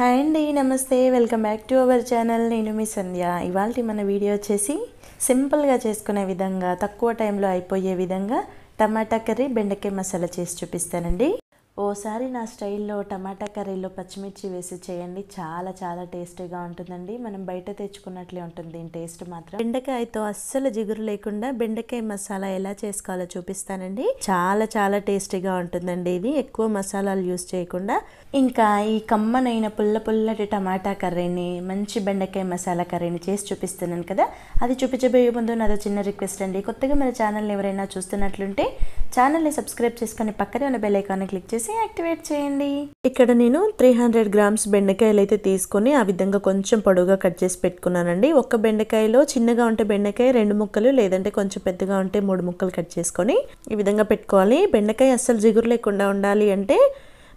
hi అండి నమస్తే welcome back to our channel నేను మీ సంధ్య ఇవాళ మన వీడియో వచ్చేసి సింపుల్గా చేసుకునే విధంగా తక్కువ టైంలో అయిపోయే విధంగా టమాటా కర్రీ బెండకాయ మసాలా చేసి చూపిస్తానండి ఓసారి నా స్టైల్లో టమాటా కర్రీలో పచ్చిమిర్చి వేసి చేయండి చాలా చాలా టేస్టీగా ఉంటుందండి మనం బయట తెచ్చుకున్నట్లే ఉంటుంది దీని టేస్ట్ మాత్రం బెండకాయతో అస్సలు జిగురు లేకుండా బెండకాయ మసాలా ఎలా చేసుకోవాలో చూపిస్తానండి చాలా చాలా టేస్టీగా ఉంటుందండి ఇది ఎక్కువ మసాలాలు యూస్ చేయకుండా ఇంకా ఈ కమ్మనైన పుల్ల పుల్లటి టమాటా కర్రీని మంచి బెండకాయ మసాలా కర్రీని చేసి చూపిస్తున్నాను కదా అది చూపించబోయే ముందు నాదో చిన్న రిక్వెస్ట్ అండి కొత్తగా మన ఛానల్ని ఎవరైనా చూస్తున్నట్లుంటే ఛానల్ని సబ్స్క్రైబ్ చేసుకుని పక్కనే ఉన్న బెల్ ఐకాన్ని క్లిక్ చేసి యాక్టివేట్ చేయండి ఇక్కడ నేను త్రీ హండ్రెడ్ గ్రామ్స్ బెండకాయలు అయితే తీసుకొని ఆ విధంగా కొంచెం పొడవుగా కట్ చేసి పెట్టుకున్నానండి ఒక బెండకాయలో చిన్నగా ఉంటే బెండకాయ రెండు ముక్కలు లేదంటే కొంచెం పెద్దగా ఉంటే మూడు ముక్కలు కట్ చేసుకొని ఈ విధంగా పెట్టుకోవాలి బెండకాయ అస్సలు జిగురు లేకుండా ఉండాలి అంటే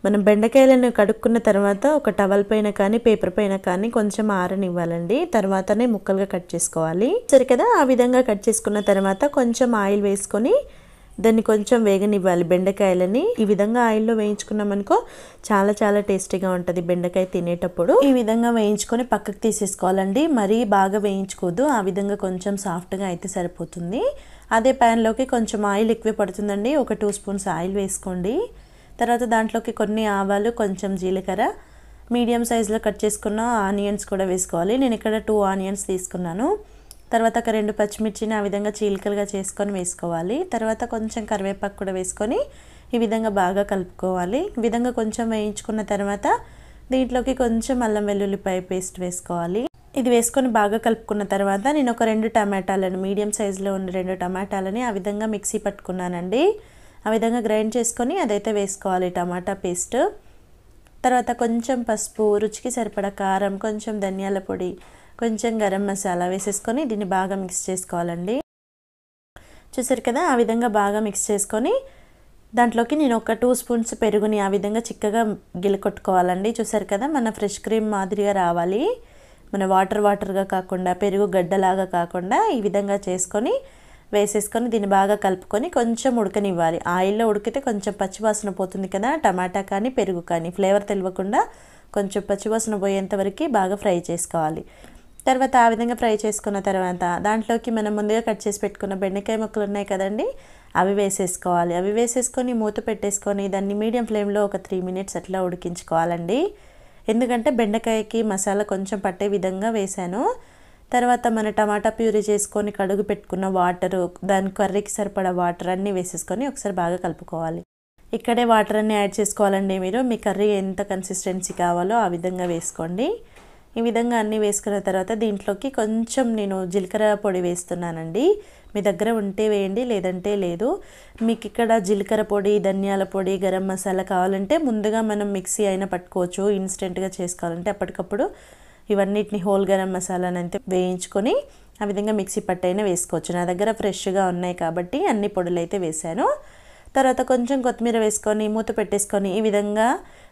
మనం బెండకాయలను కడుక్కున్న తర్వాత ఒక టవల్ పైన కానీ పేపర్ పైన కానీ కొంచెం ఆరనివ్వాలండి తర్వాతనే ముక్కలుగా కట్ చేసుకోవాలి సరే కదా ఆ విధంగా కట్ చేసుకున్న తర్వాత కొంచెం ఆయిల్ వేసుకొని దాన్ని కొంచెం వేగనివ్వాలి బెండకాయలని ఈ విధంగా ఆయిల్లో వేయించుకున్నామనుకో చాలా చాలా టేస్టీగా ఉంటుంది బెండకాయ తినేటప్పుడు ఈ విధంగా వేయించుకొని పక్కకు తీసేసుకోవాలండి మరీ బాగా వేయించుకోదు ఆ విధంగా కొంచెం సాఫ్ట్గా అయితే సరిపోతుంది అదే ప్యాన్లోకి కొంచెం ఆయిల్ ఎక్కువ పడుతుందండి ఒక టూ స్పూన్స్ ఆయిల్ వేసుకోండి తర్వాత దాంట్లోకి కొన్ని ఆవాలు కొంచెం జీలకర్ర మీడియం సైజులో కట్ చేసుకున్న ఆనియన్స్ కూడా వేసుకోవాలి నేను ఇక్కడ టూ ఆనియన్స్ తీసుకున్నాను తర్వాత ఒక రెండు పచ్చిమిర్చిని ఆ విధంగా చీలికలుగా చేసుకొని వేసుకోవాలి తర్వాత కొంచెం కరివేపాకు కూడా వేసుకొని ఈ విధంగా బాగా కలుపుకోవాలి ఈ విధంగా కొంచెం వేయించుకున్న తర్వాత దీంట్లోకి కొంచెం అల్లం వెల్లుల్లిపాయ పేస్ట్ వేసుకోవాలి ఇది వేసుకొని బాగా కలుపుకున్న తర్వాత నేను ఒక రెండు టమాటాలను మీడియం సైజులో ఉన్న రెండు టమాటాలని ఆ విధంగా మిక్సీ పట్టుకున్నానండి ఆ విధంగా గ్రైండ్ చేసుకొని అదైతే వేసుకోవాలి టమాటా పేస్ట్ తర్వాత కొంచెం పసుపు రుచికి సరిపడా కారం కొంచెం ధనియాల పొడి కొంచెం గరం మసాలా వేసేసుకొని దీన్ని బాగా మిక్స్ చేసుకోవాలండి చూసారు కదా ఆ విధంగా బాగా మిక్స్ చేసుకొని దాంట్లోకి నేను ఒక టూ స్పూన్స్ పెరుగుని ఆ విధంగా చిక్కగా గిలకొట్టుకోవాలండి చూసారు కదా మన ఫ్రెష్ క్రీమ్ మాదిరిగా రావాలి మన వాటర్ వాటర్గా కాకుండా పెరుగు గడ్డలాగా కాకుండా ఈ విధంగా చేసుకొని వేసేసుకొని దీన్ని బాగా కలుపుకొని కొంచెం ఉడకనివ్వాలి ఆయిల్లో ఉడికితే కొంచెం పచ్చివాసన పోతుంది కదా టమాటా కానీ పెరుగు కానీ ఫ్లేవర్ తెలియకుండా కొంచెం పచ్చివాసన పోయేంతవరకు బాగా ఫ్రై చేసుకోవాలి తర్వాత ఆ విధంగా ఫ్రై చేసుకున్న తర్వాత దాంట్లోకి మనం ముందుగా కట్ చేసి పెట్టుకున్న బెండకాయ ముక్కలు ఉన్నాయి కదండి అవి వేసేసుకోవాలి అవి వేసేసుకొని మూత పెట్టేసుకొని దాన్ని మీడియం ఫ్లేమ్లో ఒక త్రీ మినిట్స్ అట్లా ఉడికించుకోవాలండి ఎందుకంటే బెండకాయకి మసాలా కొంచెం పట్టే విధంగా వేశాను తర్వాత మన టమాటా ప్యూరీ చేసుకొని కడుగు పెట్టుకున్న వాటరు దాని కర్రీకి సరిపడా వాటర్ అన్నీ వేసేసుకొని ఒకసారి బాగా కలుపుకోవాలి ఇక్కడే వాటర్ అన్నీ యాడ్ చేసుకోవాలండి మీరు మీ కర్రీ ఎంత కన్సిస్టెన్సీ కావాలో ఆ విధంగా వేసుకోండి ఈ విధంగా అన్నీ వేసుకున్న తర్వాత దీంట్లోకి కొంచెం నేను జీలకర్ర పొడి వేస్తున్నానండి మీ దగ్గర ఉంటే వేయండి లేదంటే లేదు మీకు ఇక్కడ జీలకర్ర పొడి ధనియాల పొడి గరం మసాలా కావాలంటే ముందుగా మనం మిక్సీ అయినా పట్టుకోవచ్చు ఇన్స్టెంట్గా చేసుకోవాలంటే అప్పటికప్పుడు ఇవన్నిటిని హోల్ గరం మసాలాని అయితే వేయించుకొని ఆ విధంగా మిక్సీ పట్టైనా వేసుకోవచ్చు నా దగ్గర ఫ్రెష్గా ఉన్నాయి కాబట్టి అన్ని పొడులు అయితే వేశాను తర్వాత కొంచెం కొత్తిమీర వేసుకొని మూత పెట్టేసుకొని ఈ విధంగా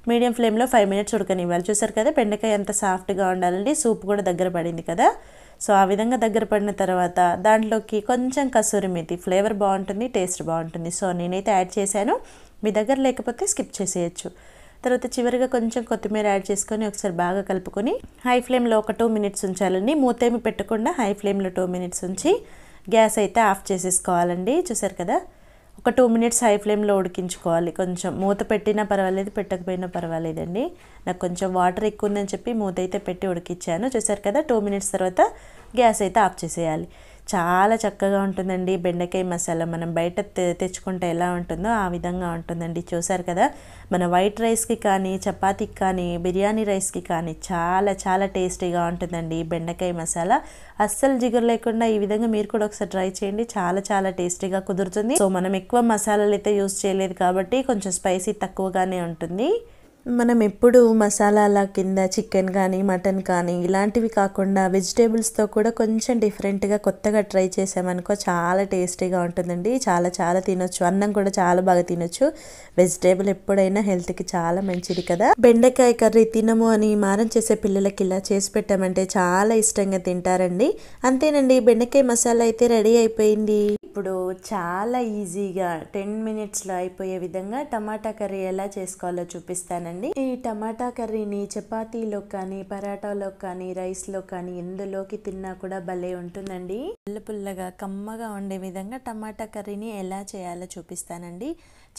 మీడియం ఫ్లేమ్లో ఫైవ్ మినిట్స్ ఉడకనివ్వాలి చూసారు కదా బెండకాయ ఎంత సాఫ్ట్గా ఉండాలండి సూప్ కూడా దగ్గర పడింది కదా సో ఆ విధంగా దగ్గర పడిన తర్వాత దాంట్లోకి కొంచెం కసూరి మెతి ఫ్లేవర్ బాగుంటుంది టేస్ట్ బాగుంటుంది సో నేనైతే యాడ్ చేశాను మీ దగ్గర లేకపోతే స్కిప్ చేసేయచ్చు తర్వాత చివరిగా కొంచెం కొత్తిమీర యాడ్ చేసుకొని ఒకసారి బాగా కలుపుకొని హై ఫ్లేమ్లో ఒక టూ మినిట్స్ ఉంచాలండి మూతేమి పెట్టకుండా హై ఫ్లేమ్లో టూ మినిట్స్ ఉంచి గ్యాస్ అయితే ఆఫ్ చేసేసుకోవాలండి చూసారు కదా ఒక టూ మినిట్స్ హై ఫ్లేమ్లో ఉడికించుకోవాలి కొంచెం మూత పెట్టినా పర్వాలేదు పెట్టకపోయినా పర్వాలేదండి నాకు కొంచెం వాటర్ ఎక్కువ ఉందని చెప్పి మూత అయితే పెట్టి ఉడికించాను చూసారు కదా టూ మినిట్స్ తర్వాత గ్యాస్ అయితే ఆఫ్ చేసేయాలి చాలా చక్కగా ఉంటుందండి బెండకాయ మసాలా మనం బయట తెచ్చుకుంటే ఎలా ఉంటుందో ఆ విధంగా ఉంటుందండి చూసారు కదా మన వైట్ రైస్కి కానీ చపాతీకి కానీ బిర్యానీ రైస్కి కానీ చాలా చాలా టేస్టీగా ఉంటుందండి బెండకాయ మసాలా అస్సలు జిగురు లేకుండా ఈ విధంగా మీరు కూడా ఒకసారి ట్రై చేయండి చాలా చాలా టేస్టీగా కుదురుతుంది సో మనం ఎక్కువ మసాలాలు అయితే యూస్ చేయలేదు కాబట్టి కొంచెం స్పైసీ తక్కువగానే ఉంటుంది మనం ఎప్పుడు మసాలాల కింద చికెన్ కానీ మటన్ కానీ ఇలాంటివి కాకుండా వెజిటేబుల్స్తో కూడా కొంచెం డిఫరెంట్గా కొత్తగా ట్రై చేసామనుకో చాలా టేస్టీగా ఉంటుందండి చాలా చాలా తినొచ్చు అన్నం కూడా చాలా బాగా తినొచ్చు వెజిటేబుల్ ఎప్పుడైనా హెల్త్కి చాలా మంచిది కదా బెండకాయ కర్రీ తినము అని మారం చేసే పిల్లలకి ఇలా చేసి పెట్టామంటే చాలా ఇష్టంగా తింటారండి అంతేనండి బెండకాయ మసాలా అయితే రెడీ అయిపోయింది ఇప్పుడు చాలా ఈజీగా టెన్ మినిట్స్లో అయిపోయే విధంగా టమాటా కర్రీ ఎలా చేసుకోవాలో చూపిస్తానండి ఈ టమాటా కర్రీని చపాతీలో కానీ పరాటాలో కానీ రైస్లో కానీ ఎందులోకి తిన్నా కూడా భలే ఉంటుందండి పుల్ల పుల్లగా కమ్మగా ఉండే విధంగా టమాటా కర్రీని ఎలా చేయాలో చూపిస్తానండి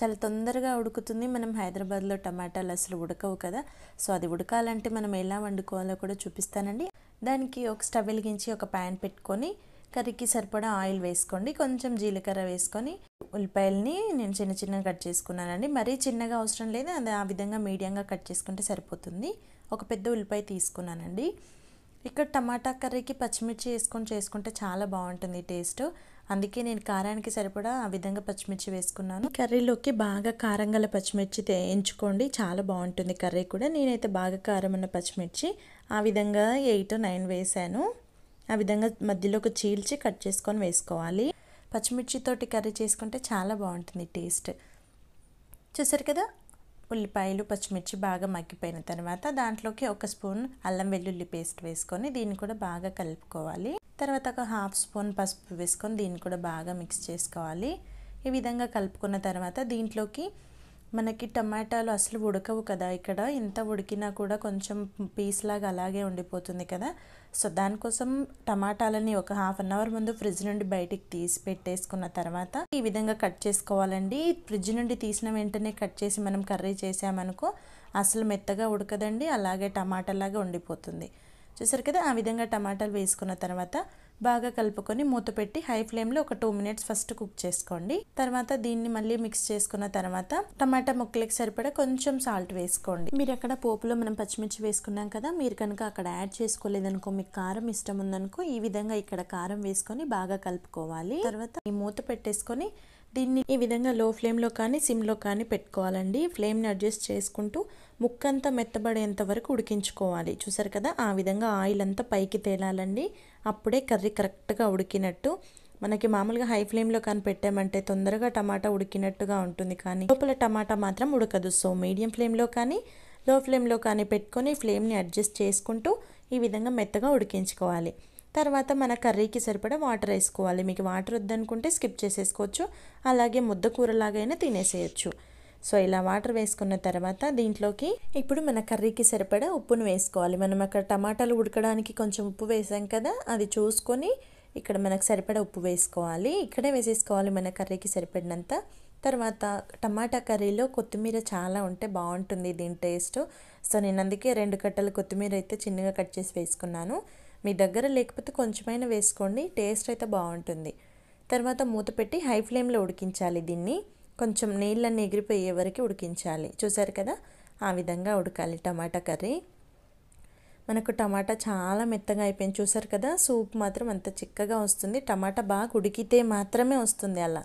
చాలా తొందరగా ఉడుకుతుంది మనం హైదరాబాద్లో టమాటాలు అసలు ఉడకవు కదా సో అది ఉడకాలంటే మనం ఎలా వండుకోవాలో కూడా చూపిస్తానండి దానికి ఒక స్టవ్ వెలిగించి ఒక ప్యాన్ పెట్టుకొని కర్రీకి సరిపడా ఆయిల్ వేసుకోండి కొంచెం జీలకర్ర వేసుకొని ఉల్లిపాయలని నేను చిన్న చిన్నగా కట్ చేసుకున్నానండి మరీ చిన్నగా అవసరం లేదు అది ఆ విధంగా మీడియంగా కట్ చేసుకుంటే సరిపోతుంది ఒక పెద్ద ఉల్లిపాయ తీసుకున్నానండి ఇక్కడ టమాటా కర్రీకి పచ్చిమిర్చి వేసుకొని చేసుకుంటే చాలా బాగుంటుంది టేస్ట్ అందుకే నేను కారానికి సరిపడా ఆ విధంగా పచ్చిమిర్చి వేసుకున్నాను కర్రీలోకి బాగా కారం గల పచ్చిమిర్చి ఎంచుకోండి చాలా బాగుంటుంది కర్రీ కూడా నేనైతే బాగా కారం ఉన్న పచ్చిమిర్చి ఆ విధంగా ఎయిట్ నైన్ వేసాను ఆ విధంగా మధ్యలోకి చీల్చి కట్ చేసుకొని వేసుకోవాలి పచ్చిమిర్చితోటి కర్రీ చేసుకుంటే చాలా బాగుంటుంది టేస్ట్ చూసారు కదా ఉల్లిపాయలు పచ్చిమిర్చి బాగా మగ్గిపోయిన తర్వాత దాంట్లోకి ఒక స్పూన్ అల్లం వెల్లుల్లి పేస్ట్ వేసుకొని దీన్ని కూడా బాగా కలుపుకోవాలి తర్వాత ఒక హాఫ్ స్పూన్ పసుపు వేసుకొని దీన్ని కూడా బాగా మిక్స్ చేసుకోవాలి ఈ విధంగా కలుపుకున్న తర్వాత దీంట్లోకి మనకి టమాటాలు అసలు ఉడకవు కదా ఇక్కడ ఎంత ఉడికినా కూడా కొంచెం పీస్ లాగా అలాగే ఉండిపోతుంది కదా సో దానికోసం టమాటాలని ఒక హాఫ్ అన్ అవర్ ముందు ఫ్రిడ్జ్ నుండి బయటికి తీసి పెట్టేసుకున్న తర్వాత ఈ విధంగా కట్ చేసుకోవాలండి ఫ్రిడ్జ్ నుండి తీసిన వెంటనే కట్ చేసి మనం కర్రీ చేసామనుకో అసలు మెత్తగా ఉడకదండి అలాగే టమాటాలాగా ఉండిపోతుంది చూసారు కదా ఆ విధంగా టమాటాలు వేసుకున్న తర్వాత బాగా కలుపుకొని మూత పెట్టి హై ఫ్లేమ్లో ఒక టూ మినిట్స్ ఫస్ట్ కుక్ చేసుకోండి తర్వాత దీన్ని మళ్ళీ మిక్స్ చేసుకున్న తర్వాత టమాటా ముక్కలకి సరిపడా కొంచెం సాల్ట్ వేసుకోండి మీరు అక్కడ పోపులో మనం పచ్చిమిర్చి వేసుకున్నాం కదా మీరు కనుక అక్కడ యాడ్ చేసుకోలేదనుకో మీకు కారం ఇష్టం ఉందనుకో ఈ విధంగా ఇక్కడ కారం వేసుకొని బాగా కలుపుకోవాలి తర్వాత ఈ మూత పెట్టేసుకొని దీన్ని ఈ విధంగా లో ఫ్లేమ్లో కానీ సిమ్లో కానీ పెట్టుకోవాలండి ఫ్లేమ్ని అడ్జస్ట్ చేసుకుంటూ ముక్కంతా మెత్తబడేంత వరకు ఉడికించుకోవాలి చూసారు కదా ఆ విధంగా ఆయిల్ అంతా పైకి తేలాలండి అప్పుడే కర్రీ కరెక్ట్గా ఉడికినట్టు మనకి మామూలుగా హై ఫ్లేమ్లో కానీ పెట్టామంటే తొందరగా టమాటా ఉడికినట్టుగా ఉంటుంది కానీ లోపల టమాటా మాత్రం ఉడకదు సో మీడియం ఫ్లేమ్లో కానీ లో ఫ్లేమ్లో కానీ పెట్టుకొని ఫ్లేమ్ని అడ్జస్ట్ చేసుకుంటూ ఈ విధంగా మెత్తగా ఉడికించుకోవాలి తర్వాత మన కర్రీకి సరిపడా వాటర్ వేసుకోవాలి మీకు వాటర్ వద్దనుకుంటే స్కిప్ చేసేసుకోవచ్చు అలాగే ముద్ద కూరలాగైనా తినేసేయచ్చు సో ఇలా వాటర్ వేసుకున్న తర్వాత దీంట్లోకి ఇప్పుడు మన కర్రీకి సరిపడా ఉప్పును వేసుకోవాలి మనం అక్కడ టమాటాలు ఉడకడానికి కొంచెం ఉప్పు వేసాం కదా అది చూసుకొని ఇక్కడ మనకు సరిపడా ఉప్పు వేసుకోవాలి ఇక్కడే వేసేసుకోవాలి మన కర్రీకి సరిపడినంత తర్వాత టమాటా కర్రీలో కొత్తిమీర చాలా ఉంటే బాగుంటుంది దీని టేస్ట్ సో నేను అందుకే రెండు కట్టలు కొత్తిమీర అయితే చిన్నగా కట్ చేసి వేసుకున్నాను మీ దగ్గర లేకపోతే కొంచెమైనా వేసుకోండి టేస్ట్ అయితే బాగుంటుంది తర్వాత మూత పెట్టి హై ఫ్లేమ్లో ఉడికించాలి దీన్ని కొంచెం నీళ్ళన్నీ ఎగిరిపోయే వరకు ఉడికించాలి చూసారు కదా ఆ విధంగా ఉడకాలి టమాటా కర్రీ మనకు టమాటా చాలా మెత్తగా అయిపోయింది చూసారు కదా సూప్ మాత్రం అంత చిక్కగా వస్తుంది టమాటా బాగా ఉడికితే మాత్రమే వస్తుంది అలా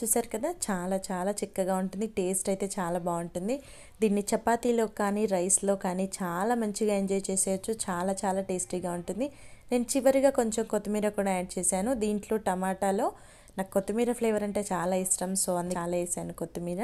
చూసారు కదా చాలా చాలా చిక్కగా ఉంటుంది టేస్ట్ అయితే చాలా బాగుంటుంది దీన్ని చపాతీలో కానీ రైస్లో కానీ చాలా మంచిగా ఎంజాయ్ చేసేయచ్చు చాలా చాలా టేస్టీగా ఉంటుంది నేను చివరిగా కొంచెం కొత్తిమీర కూడా యాడ్ చేశాను దీంట్లో టమాటాలో నాకు కొత్తిమీర ఫ్లేవర్ అంటే చాలా ఇష్టం సో అందుకు చాలా వేసాను కొత్తిమీర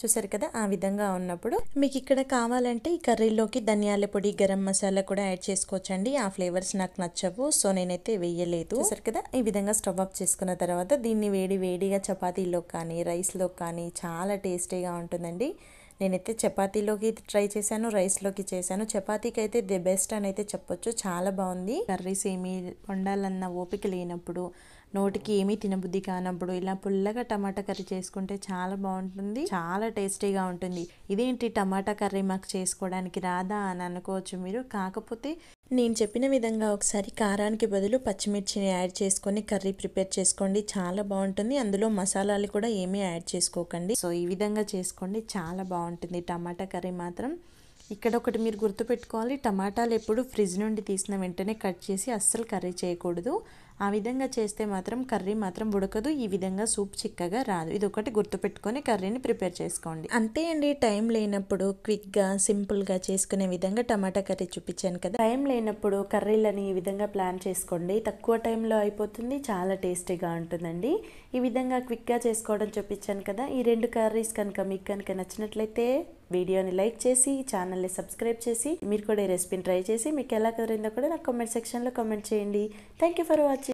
చూసారు కదా ఆ విధంగా ఉన్నప్పుడు మీకు ఇక్కడ కావాలంటే ఈ కర్రీలోకి ధనియాల పొడి గరం మసాలా కూడా యాడ్ చేసుకోవచ్చండి ఆ ఫ్లేవర్స్ నాకు నచ్చవు సో నేనైతే వేయలేదు చూసారు కదా ఈ విధంగా స్టవ్ ఆఫ్ చేసుకున్న తర్వాత దీన్ని వేడి వేడిగా చపాతీలో కానీ రైస్లో కానీ చాలా టేస్టీగా ఉంటుందండి నేనైతే చపాతీలోకి ట్రై చేశాను రైస్లోకి చేశాను చపాతీకి అయితే ది బెస్ట్ అని అయితే చెప్పొచ్చు చాలా బాగుంది కర్రీస్ ఏమి వండాలన్న ఓపిక లేనప్పుడు నోటికి ఏమీ తినబుద్ధి కానప్పుడు ఇలా పుల్లగా టమాటా కర్రీ చేసుకుంటే చాలా బాగుంటుంది చాలా టేస్టీగా ఉంటుంది ఇదేంటి టమాటా కర్రీ మాకు చేసుకోవడానికి రాదా అని అనుకోవచ్చు మీరు కాకపోతే నేను చెప్పిన విధంగా ఒకసారి కారానికి బదులు పచ్చిమిర్చిని యాడ్ చేసుకొని కర్రీ ప్రిపేర్ చేసుకోండి చాలా బాగుంటుంది అందులో మసాలాలు కూడా ఏమీ యాడ్ చేసుకోకండి సో ఈ విధంగా చేసుకోండి చాలా బాగుంటుంది టమాటా కర్రీ మాత్రం ఇక్కడ ఒకటి మీరు గుర్తుపెట్టుకోవాలి టమాటాలు ఎప్పుడు ఫ్రిడ్జ్ నుండి తీసిన వెంటనే కట్ చేసి అస్సలు కర్రీ చేయకూడదు ఆ విధంగా చేస్తే మాత్రం కర్రీ మాత్రం ఉడకదు ఈ విధంగా సూప్ చిక్కగా రాదు ఇది ఒకటి గుర్తుపెట్టుకొని కర్రీని ప్రిపేర్ చేసుకోండి అంతే అండి టైం లేనప్పుడు క్విక్గా సింపుల్గా చేసుకునే విధంగా టమాటా కర్రీ చూపించాను కదా టైం లేనప్పుడు కర్రీలని ఈ విధంగా ప్లాన్ చేసుకోండి తక్కువ టైంలో అయిపోతుంది చాలా టేస్టీగా ఉంటుందండి ఈ విధంగా క్విక్గా చేసుకోవడం చూపించాను కదా ఈ రెండు కర్రీస్ కనుక మీకు కనుక నచ్చినట్లయితే వీడియోని లైక్ చేసి ఛానల్ని సబ్స్క్రైబ్ చేసి మీరు కూడా ఈ రెసిపీని ట్రై చేసి మీకు ఎలా కుదిరిందో కూడా నాకు కామెంట్ సెక్షన్లో కామెంట్ చేయండి థ్యాంక్ యూ ఫర్ వాచింగ్